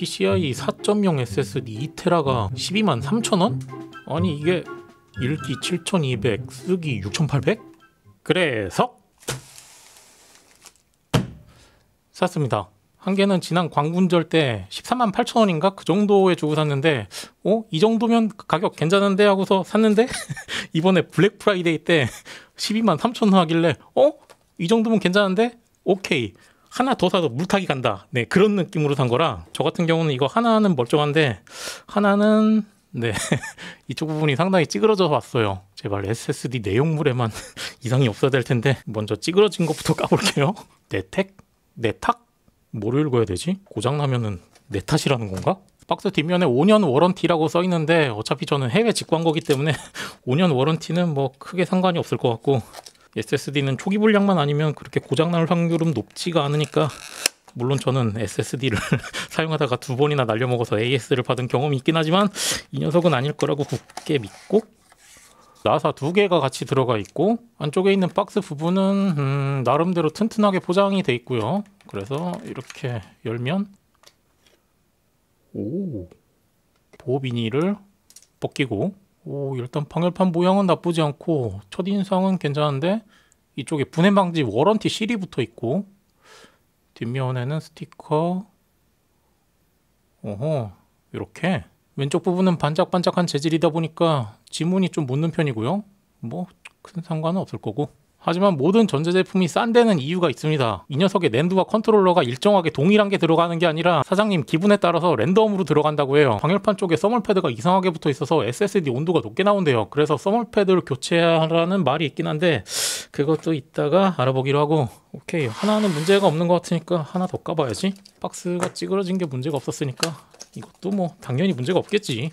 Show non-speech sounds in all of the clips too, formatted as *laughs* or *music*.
PCI e 4.0 SSD 2테라가 12만 3천원? 아니 이게 읽기 7200, 쓰기 6800? 그래서 샀습니다. 한 개는 지난 광군절 때 13만 8천 원인가 그 정도에 주고 샀는데 어? 이 정도면 가격 괜찮은데 하고서 샀는데 *laughs* 이번에 블랙 프라이데이 때 12만 3천 원 하길래 어? 이 정도면 괜찮은데? 오케이 하나 더 사서 물타기 간다. 네, 그런 느낌으로 산 거라 저 같은 경우는 이거 하나는 멀쩡한데 하나는 네 *laughs* 이쪽 부분이 상당히 찌그러져 왔어요. 제발 SSD 내용물에만 *laughs* 이상이 없어야 될 텐데 먼저 찌그러진 것부터 까볼게요. 내택? 내탁? 뭐를 읽어야 되지? 고장나면은 내 탓이라는 건가? 박스 뒷면에 5년 워런티라고 써 있는데 어차피 저는 해외 직구한 거기 때문에 5년 *laughs* 워런티는 뭐 크게 상관이 없을 것 같고 SSD는 초기 불량만 아니면 그렇게 고장날 확률은 높지가 않으니까 물론 저는 SSD를 *laughs* 사용하다가 두 번이나 날려먹어서 AS를 받은 경험이 있긴 하지만 이 녀석은 아닐 거라고 굳게 믿고 나사 두 개가 같이 들어가 있고 안쪽에 있는 박스 부분은 음, 나름대로 튼튼하게 포장이 돼 있고요 그래서 이렇게 열면 오 보호 비닐을 벗기고 오, 일단 방열판 모양은 나쁘지 않고 첫인상은 괜찮은데 이쪽에 분해 방지 워런티 실이 붙어 있고 뒷면에는 스티커 오호 이렇게 왼쪽 부분은 반짝반짝한 재질이다 보니까 지문이 좀 묻는 편이고요 뭐 큰 상관은 없을 거고 하지만 모든 전자제품이 싼 데는 이유가 있습니다. 이 녀석의 랜드와 컨트롤러가 일정하게 동일한 게 들어가는 게 아니라 사장님 기분에 따라서 랜덤으로 들어간다고 해요. 방열판 쪽에 써멀패드가 이상하게 붙어 있어서 SSD 온도가 높게 나온대요. 그래서 써멀패드를 교체하라는 말이 있긴 한데 그것도 이따가 알아보기로 하고 오케이 하나는 문제가 없는 것 같으니까 하나 더 까봐야지 박스가 찌그러진 게 문제가 없었으니까 이것도 뭐 당연히 문제가 없겠지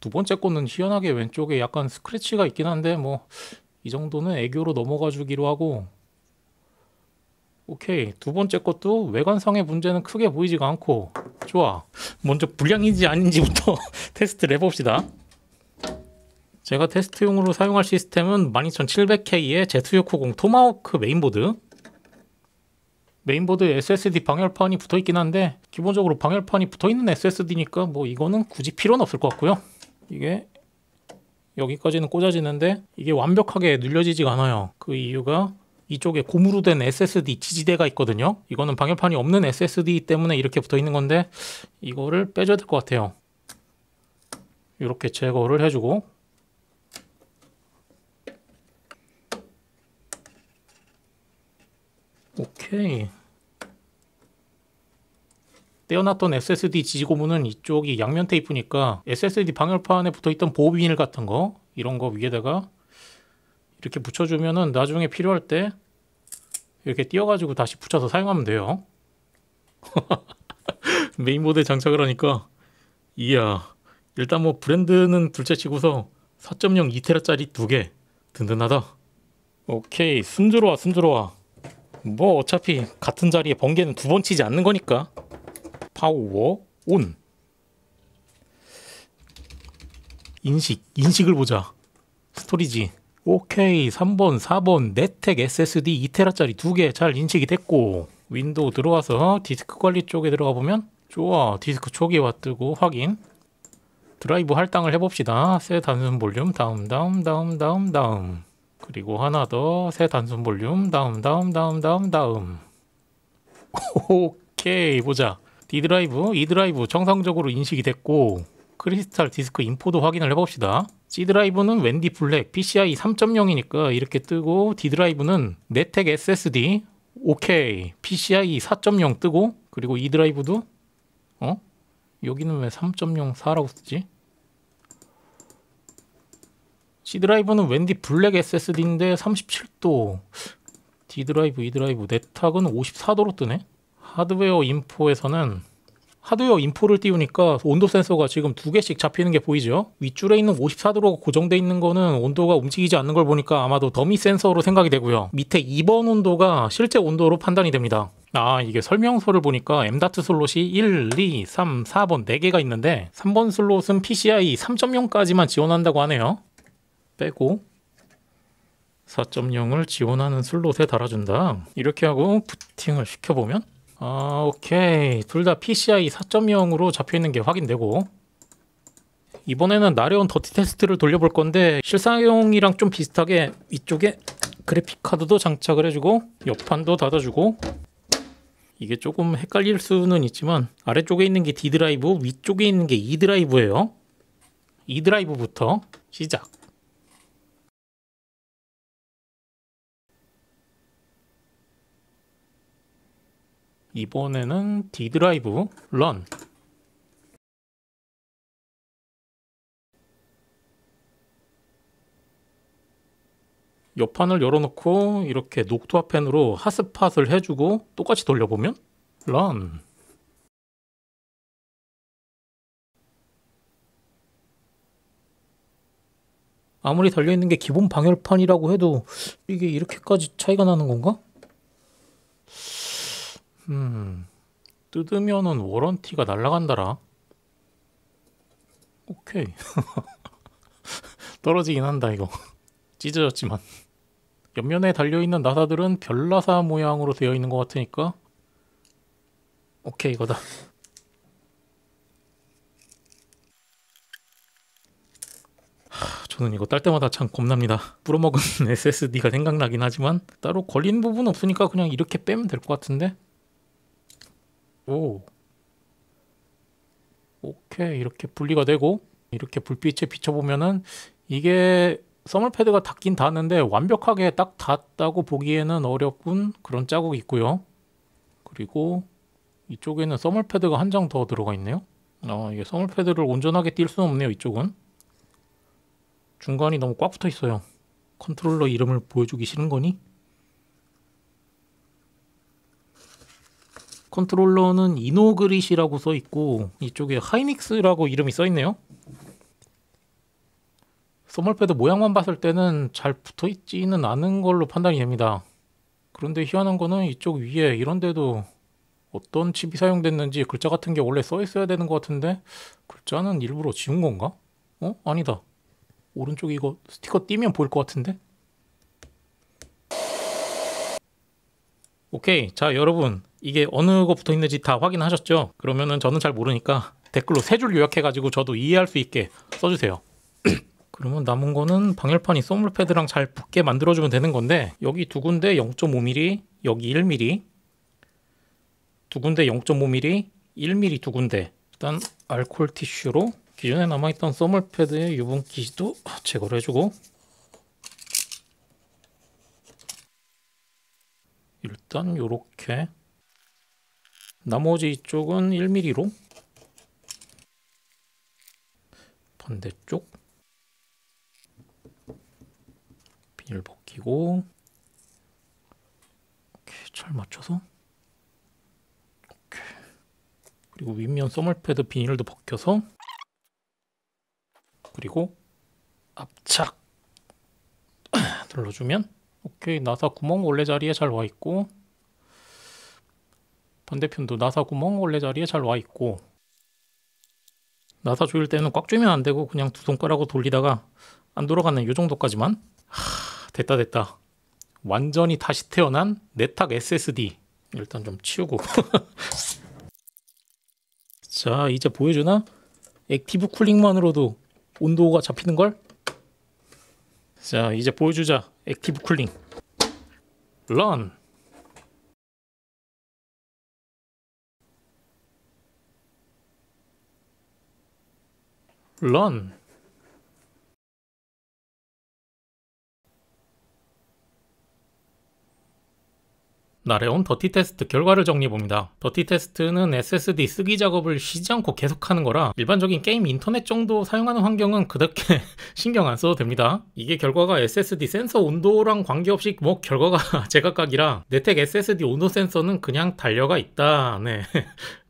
두 번째 거는 희한하게 왼쪽에 약간 스크래치가 있긴 한데 뭐 이 정도는 애교로 넘어가 주기로 하고 오케이 두 번째 것도 외관상의 문제는 크게 보이지가 않고 좋아 먼저 불량인지 아닌지부터 *laughs* 테스트를 해봅시다 제가 테스트용으로 사용할 시스템은 12700K의 Z690 토마호크 메인보드 메인보드에 SSD 방열판이 붙어있긴 한데 기본적으로 방열판이 붙어있는 SSD니까 뭐 이거는 굳이 필요는 없을 것 같고요 이게 여기까지는 꽂아지는데 이게 완벽하게 눌려지지가 않아요. 그 이유가 이쪽에 고무로 된 SSD 지지대가 있거든요. 이거는 방열판이 없는 SSD 때문에 이렇게 붙어 있는 건데 이거를 빼줘야 될 것 같아요. 이렇게 제거를 해주고 오케이 떼어놨던 SSD 지지고무는 이쪽이 양면 테이프니까 SSD 방열판에 붙어있던 보호 비닐 같은 거 이런 거 위에다가 이렇게 붙여주면은 나중에 필요할 때 이렇게 띄어가지고 다시 붙여서 사용하면 돼요 *laughs* 메인보드에 장착을 하니까 이야 일단 뭐 브랜드는 둘째치고서 4.0 2테라짜리 두 개 든든하다 오케이 숨 들어와 숨 들어와 뭐 어차피 같은 자리에 번개는 두 번 치지 않는 거니까 파워 온 인식 인식을 보자 스토리지 오케이 3번 4번 네텍 SSD 2테라짜리 두 개 잘 인식이 됐고 윈도우 들어와서 디스크 관리 쪽에 들어가 보면 좋아 디스크 초기화 뜨고 확인 드라이브 할당을 해봅시다 새 단순 볼륨 다음 다음 다음 다음 다음 그리고 하나 더 새 단순 볼륨 다음 다음 다음 다음 다음 오케이 보자 D 드라이브, E 드라이브 정상적으로 인식이 됐고 크리스탈 디스크 인포도 확인을 해봅시다. C 드라이브는 웬디 블랙 PCI 3.0이니까 이렇게 뜨고 D 드라이브는 네텍 SSD OK, PCI 4.0 뜨고 그리고 E 드라이브도 어? 여기는 왜3.0 4라고 쓰지? C 드라이브는 웬디 블랙 SSD인데 37도 D 드라이브, E 드라이브 네탁은 54도로 뜨네? 하드웨어 인포에서는 하드웨어 인포를 띄우니까 온도 센서가 지금 두 개씩 잡히는 게 보이죠? 윗줄에 있는 54도로 고정돼 있는 거는 온도가 움직이지 않는 걸 보니까 아마도 더미 센서로 생각이 되고요. 밑에 2번 온도가 실제 온도로 판단이 됩니다. 아 이게 설명서를 보니까 M다트 슬롯이 1, 2, 3, 4번 4개가 있는데 3번 슬롯은 PCI 3.0까지만 지원한다고 하네요. 빼고 4.0을 지원하는 슬롯에 달아준다. 이렇게 하고 부팅을 시켜보면 아, 오케이. 둘 다 PCI 4.0으로 잡혀있는 게 확인되고 이번에는 나려온 더티 테스트를 돌려볼 건데 실사용이랑 좀 비슷하게 위쪽에 그래픽카드도 장착을 해주고 옆판도 닫아주고 이게 조금 헷갈릴 수는 있지만 아래쪽에 있는 게 D드라이브 위쪽에 있는 게 E드라이브예요 E드라이브부터 시작 이번에는 D 드라이브 런 옆판을 열어놓고 이렇게 녹투아펜으로 핫스팟을 해주고 똑같이 돌려보면 런 아무리 달려있는 게 기본 방열판이라고 해도 이게 이렇게까지 차이가 나는 건가? 음 뜯으면은 워런티가 날라간다라 오케이 *laughs* 떨어지긴 한다 이거 *laughs* 찢어졌지만 옆면에 달려있는 나사들은 별나사 모양으로 되어 있는 것 같으니까 오케이 이거다 하, 저는 이거 딸 때마다 참 겁납니다 부러먹은 SSD가 *laughs* 생각나긴 하지만 따로 걸린 부분 없으니까 그냥 이렇게 빼면 될 것 같은데 오 오케이 이렇게 분리가 되고 이렇게 불빛에 비춰보면은 이게 서멀 패드가 닿긴 닿는데 완벽하게 딱 닿았다고 보기에는 어렵군 그런 자국이 있고요 그리고 이쪽에는 서멀 패드가 한 장 더 들어가 있네요 아 이게 서멀 패드를 온전하게 띌 수는 없네요 이쪽은 중간이 너무 꽉 붙어 있어요 컨트롤러 이름을 보여주기 싫은 거니? 컨트롤러는 이노그릿이라고 써 있고 이쪽에 하이닉스라고 이름이 써 있네요. 서멀패드 모양만 봤을 때는 잘 붙어 있지는 않은 걸로 판단이 됩니다. 그런데 희한한 거는 이쪽 위에 이런데도 어떤 칩이 사용됐는지 글자 같은 게 원래 써 있어야 되는 것 같은데 글자는 일부러 지운 건가? 어? 아니다. 오른쪽에 이거 스티커 띄면 보일 것 같은데? 오케이. 자, 여러분. 이게 어느 것부터 있는지 다 확인하셨죠? 그러면은 저는 잘 모르니까 댓글로 세 줄 요약해가지고 저도 이해할 수 있게 써주세요. *clears throat* 그러면 남은 거는 방열판이 소물 패드랑 잘 붙게 만들어주면 되는 건데 여기 두 군데 0.5mm, 여기 1mm 두 군데 0.5mm, 1mm 두 군데 일단 알콜 티슈로 기존에 남아있던 소물 패드의 유분기도 제거를 해주고 일단 요렇게 나머지 이쪽은 1mm로 반대쪽 비닐 벗기고 이렇게 잘 맞춰서 이렇게. 그리고 윗면 써멀패드 비닐도 벗겨서 그리고 압착 *clears throat* 눌러주면 오케이 나사 구멍 원래 자리에 잘 와 있고 반대편도 나사 구멍 원래 자리에 잘 와 있고 나사 조일 때는 꽉 조이면 안 되고 그냥 두 손가락으로 돌리다가 안 돌아가는 요 정도까지만 하, 됐다 됐다 완전히 다시 태어난 네탁 SSD 일단 좀 치우고 *laughs* 자 이제 보여주나? 액티브 쿨링만으로도 온도가 잡히는 걸? 자 이제 보여주자 액티브 쿨링 런 런. 날래온 더티 테스트 결과를 정리해봅니다. 더티 테스트는 SSD 쓰기 작업을 쉬지 않고 계속하는 거라 일반적인 게임 인터넷 정도 사용하는 환경은 그렇게 *laughs* 신경 안 써도 됩니다. 이게 결과가 SSD 센서 온도랑 관계없이 뭐 결과가 *laughs* 제각각이라 내텍 SSD 온도 센서는 그냥 달려가 있다. 네.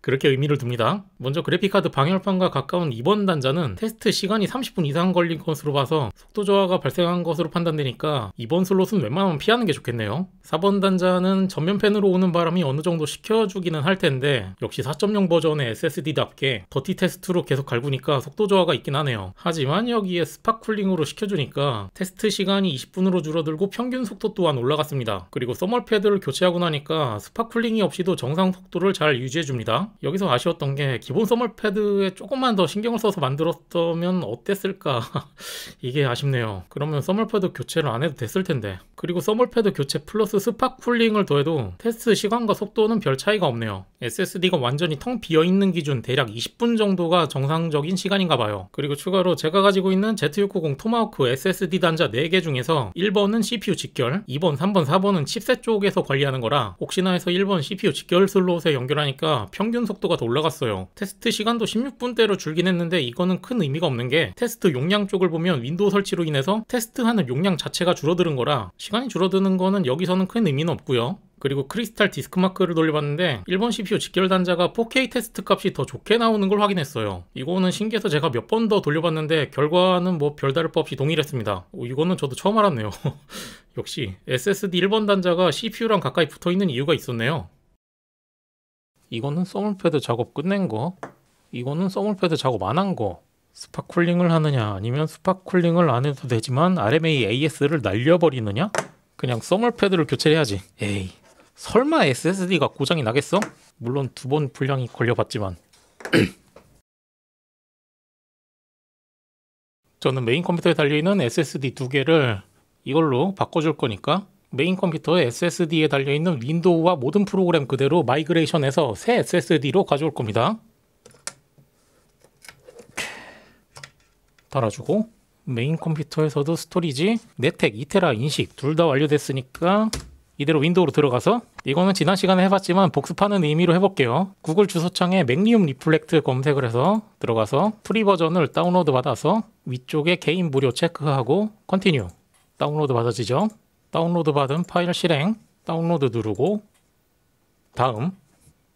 그렇게 의미를 둡니다. 먼저 그래픽카드 방열판과 가까운 2번 단자는 테스트 시간이 30분 이상 걸린 것으로 봐서 속도 저하가 발생한 것으로 판단되니까 2번 슬롯은 웬만하면 피하는 게 좋겠네요. 4번 단자는 전면팬으로 오는 바람이 어느 정도 식혀주기는 할 텐데 역시 4.0 버전의 SSD답게 더티 테스트로 계속 갈구니까 속도 저하가 있긴 하네요. 하지만 여기에 스파쿨링으로 식혀주니까 테스트 시간이 20분으로 줄어들고 평균 속도 또한 올라갔습니다. 그리고 써멀 패드를 교체하고 나니까 스파쿨링이 없이도 정상 속도를 잘 유지해줍니다. 여기서 아쉬웠던 게 기본 서멀 패드에 조금만 더 신경을 써서 만들었다면 어땠을까 *laughs* 이게 아쉽네요 그러면 서멀 패드 교체를 안 해도 됐을 텐데 그리고 서멀 패드 교체 플러스 스파 쿨링을 더해도 테스트 시간과 속도는 별 차이가 없네요 SSD가 완전히 텅 비어있는 기준 대략 20분 정도가 정상적인 시간인가 봐요 그리고 추가로 제가 가지고 있는 Z690 토마호크 SSD 단자 4개 중에서 1번은 CPU 직결 2번, 3번, 4번은 칩셋 쪽에서 관리하는 거라 혹시나 해서 1번 CPU 직결 슬롯에 연결하니까 평균 평균 속도가 더 올라갔어요. 테스트 시간도 16분대로 줄긴 했는데 이거는 큰 의미가 없는 게 테스트 용량 쪽을 보면 윈도우 설치로 인해서 테스트하는 용량 자체가 줄어드는 거라 시간이 줄어드는 거는 여기서는 큰 의미는 없고요. 그리고 크리스탈 디스크 마크를 돌려봤는데 1번 CPU 직결 단자가 4K 테스트 값이 더 좋게 나오는 걸 확인했어요. 이거는 신기해서 제가 몇 번 더 돌려봤는데 결과는 뭐 별다를 법 없이 동일했습니다. 오, 이거는 저도 처음 알았네요. *laughs* 역시 SSD 1번 단자가 CPU랑 가까이 붙어있는 이유가 있었네요. 이거는 써물패드 작업 끝낸 거 이거는 써물패드 작업 안 한거 스파쿨링을 하느냐 아니면 스파쿨링을 안 해도 되지만 RMA AS를 날려버리느냐 그냥 써물패드를 교체해야지 에이 설마 SSD가 고장이 나겠어? 물론 두 번 불량이 걸려봤지만 *clears throat* 저는 메인 컴퓨터에 달려있는 SSD 두 개를 이걸로 바꿔줄 거니까 메인 컴퓨터에 SSD에 달려있는 윈도우와 모든 프로그램 그대로 마이그레이션해서 새 SSD로 가져올 겁니다. 달아주고 메인 컴퓨터에서도 스토리지 네텍 이테라 인식 둘 다 완료됐으니까 이대로 윈도우로 들어가서 이거는 지난 시간에 해봤지만 복습하는 의미로 해볼게요 구글 주소창에 맥리움 리플렉트 검색을 해서 들어가서 프리 버전을 다운로드 받아서 위쪽에 개인 무료 체크하고 컨티뉴 다운로드 받아지죠 다운로드 받은 파일 실행 다운로드 누르고 다음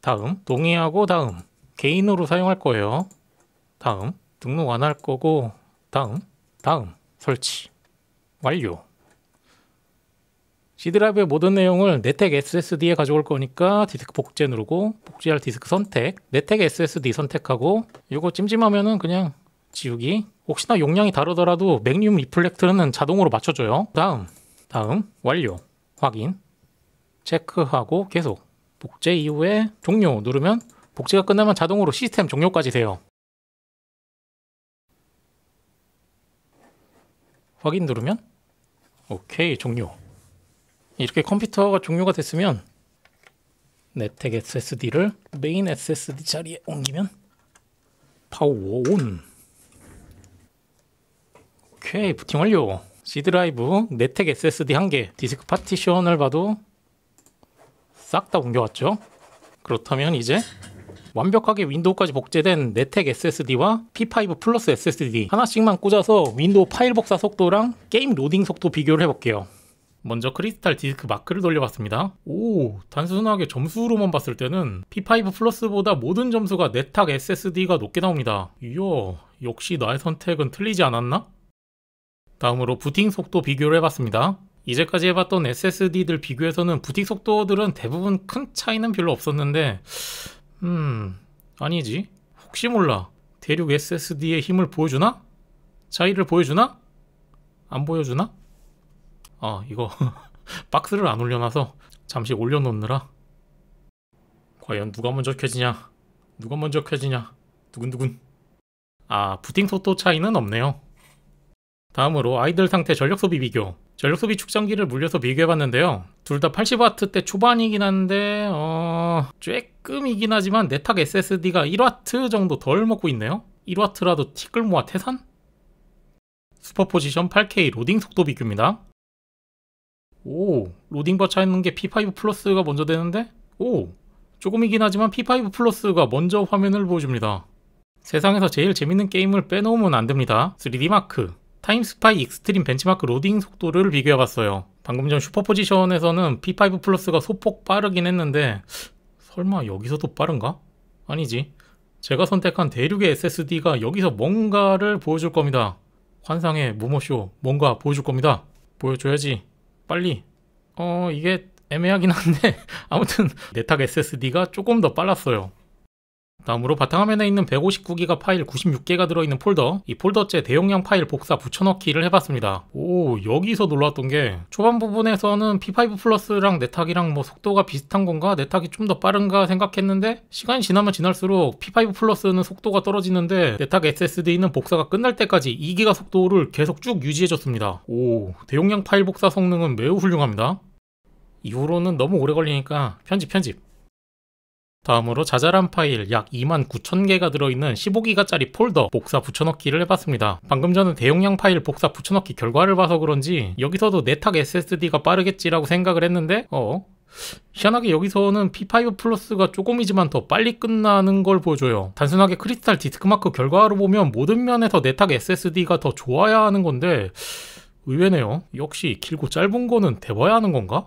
다음 동의하고 다음 개인으로 사용할 거예요 다음 등록 안 할 거고 다음 다음 설치 완료 C드라이브의 모든 내용을 네텍 SSD에 가져올 거니까 디스크 복제 누르고 복제할 디스크 선택 네텍 SSD 선택하고 이거 찜찜하면은 그냥 지우기 혹시나 용량이 다르더라도 맥륨 리플렉트는 자동으로 맞춰줘요 다음 다음 완료 확인 체크하고 계속 복제 이후에 종료 누르면 복제가 끝나면 자동으로 시스템 종료까지 돼요. 확인 누르면 오케이 종료 이렇게 컴퓨터가 종료가 됐으면 네텍 SSD를 메인 SSD 자리에 옮기면 파워 온 오케이 부팅 완료 C 드라이브 네텍 SSD 한 개, 디스크 파티션을 봐도 싹 다 옮겨왔죠. 그렇다면 이제 완벽하게 윈도우까지 복제된 네텍 SSD와 P5 플러스 SSD 하나씩만 꽂아서 윈도우 파일 복사 속도랑 게임 로딩 속도 비교를 해볼게요. 먼저 크리스탈 디스크 마크를 돌려봤습니다. 오, 단순하게 점수로만 봤을 때는 P5 플러스보다 모든 점수가 네탁 SSD가 높게 나옵니다. 이야, 역시 나의 선택은 틀리지 않았나? 다음으로 부팅 속도 비교를 해봤습니다. 이제까지 해봤던 SSD들 비교해서는 부팅 속도들은 대부분 큰 차이는 별로 없었는데 음... 아니지 혹시 몰라 대륙 SSD의 힘을 보여주나? 차이를 보여주나? 안 보여주나? 아 이거 *laughs* 박스를 안 올려놔서 잠시 올려놓느라 과연 누가 먼저 켜지냐 누가 먼저 켜지냐 두근두근 아 부팅 속도 차이는 없네요 다음으로 아이들 상태 전력 소비 비교 전력 소비 축정기를 물려서 비교해봤는데요 둘 다 80W대 초반이긴 한데 어... 쬐끔이긴 하지만 네탁 SSD가 1W 정도 덜 먹고 있네요 1W라도 티끌모아 태산? 슈퍼포지션 8K 로딩 속도 비교입니다 오 로딩 버 차있는 게 P5 플러스가 먼저 되는데 오 조금이긴 하지만 P5 플러스가 먼저 화면을 보여줍니다 세상에서 제일 재밌는 게임을 빼놓으면 안됩니다 3D 마크 타임스파이 익스트림 벤치마크 로딩 속도를 비교해봤어요. 방금 전 슈퍼포지션에서는 P5 플러스가 소폭 빠르긴 했는데 설마 여기서도 빠른가? 아니지. 제가 선택한 대륙의 SSD가 여기서 뭔가를 보여줄 겁니다. 환상의 무모쇼 뭔가 보여줄 겁니다. 보여줘야지. 빨리. 어 이게 애매하긴 한데 *laughs* 아무튼 네탁 SSD가 조금 더 빨랐어요. 다음으로 바탕화면에 있는 159기가 파일 96개가 들어있는 폴더 이 폴더째 대용량 파일 복사 붙여넣기를 해봤습니다 오 여기서 놀랐던 게 초반 부분에서는 P5 플러스랑 네타기랑뭐 속도가 비슷한 건가 네타기좀 더 빠른가 생각했는데 시간이 지나면 지날수록 P5 플러스는 속도가 떨어지는데 네기 SSD는 복사가 끝날 때까지 2기가 속도를 계속 쭉 유지해줬습니다 오 대용량 파일 복사 성능은 매우 훌륭합니다 이후로는 너무 오래 걸리니까 편집 편집 다음으로 자잘한 파일 약 29,000개가 들어있는 15기가짜리 폴더 복사 붙여넣기를 해봤습니다. 방금 전에 대용량 파일 복사 붙여넣기 결과를 봐서 그런지 여기서도 내탁 SSD가 빠르겠지라고 생각을 했는데 어? 희한하게 여기서는 P5 플러스가 조금이지만 더 빨리 끝나는 걸 보여줘요. 단순하게 크리스탈 디스크마크 결과로 보면 모든 면에서 내탁 SSD가 더 좋아야 하는 건데 의외네요. 역시 길고 짧은 거는 대봐야 하는 건가?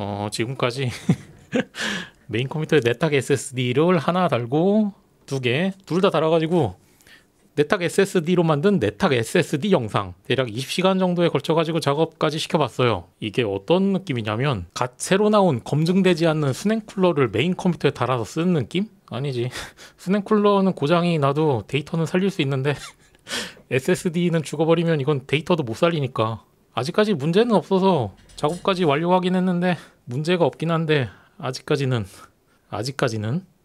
어, 지금까지 *laughs* 메인 컴퓨터에 넷탁 SSD를 하나 달고 두 개, 둘 다 달아가지고 넷탁 SSD로 만든 넷탁 SSD 영상 대략 20시간 정도에 걸쳐가지고 작업까지 시켜봤어요. 이게 어떤 느낌이냐면 갓 새로 나온 검증되지 않는 수냉 쿨러를 메인 컴퓨터에 달아서 쓰는 느낌? 아니지. 수냉 *laughs* 쿨러는 고장이 나도 데이터는 살릴 수 있는데 SSD는 *laughs* 죽어버리면 이건 데이터도 못 살리니까 아직까지 문제는 없어서 작업까지 완료하긴 했는데 문제가 없긴 한데 아직까지는 아직까지는